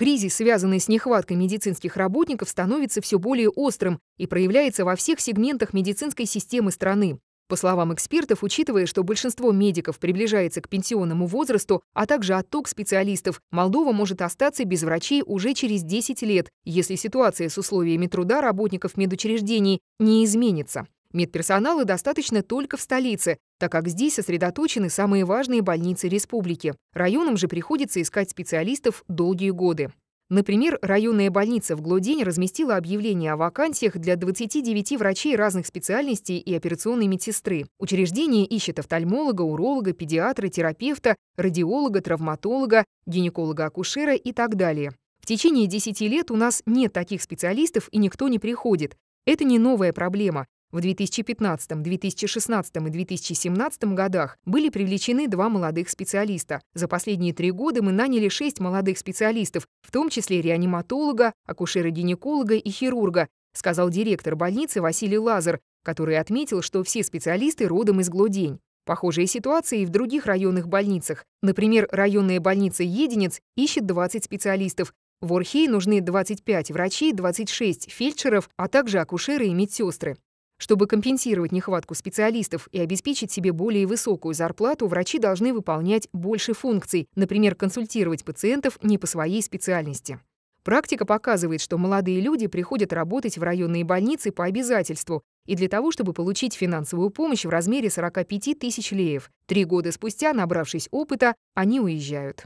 Кризис, связанный с нехваткой медицинских работников, становится все более острым и проявляется во всех сегментах медицинской системы страны. По словам экспертов, учитывая, что большинство медиков приближается к пенсионному возрасту, а также отток специалистов, Молдова может остаться без врачей уже через 10 лет, если ситуация с условиями труда работников медучреждений не изменится. Медперсонала достаточно только в столице, так как здесь сосредоточены самые важные больницы республики. Районам же приходится искать специалистов долгие годы. Например, районная больница в Глодень разместила объявление о вакансиях для 29 врачей разных специальностей и операционной медсестры. Учреждение ищет офтальмолога, уролога, педиатра, терапевта, радиолога, травматолога, гинеколога-акушера и так далее. В течение 10 лет у нас нет таких специалистов и никто не приходит. Это не новая проблема. В 2015, 2016 и 2017 годах были привлечены два молодых специалиста. За последние три года мы наняли шесть молодых специалистов, в том числе реаниматолога, акушера-гинеколога и хирурга, сказал директор больницы Василий Лазар, который отметил, что все специалисты родом из Глодень. Похожие ситуации и в других районных больницах. Например, районная больница Единец ищет 20 специалистов. В Орхее нужны 25 врачей, 26 фельдшеров, а также акушеры и медсестры. Чтобы компенсировать нехватку специалистов и обеспечить себе более высокую зарплату, врачи должны выполнять больше функций, например, консультировать пациентов не по своей специальности. Практика показывает, что молодые люди приходят работать в районные больницы по обязательству и для того, чтобы получить финансовую помощь в размере 45 тысяч леев. Три года спустя, набравшись опыта, они уезжают.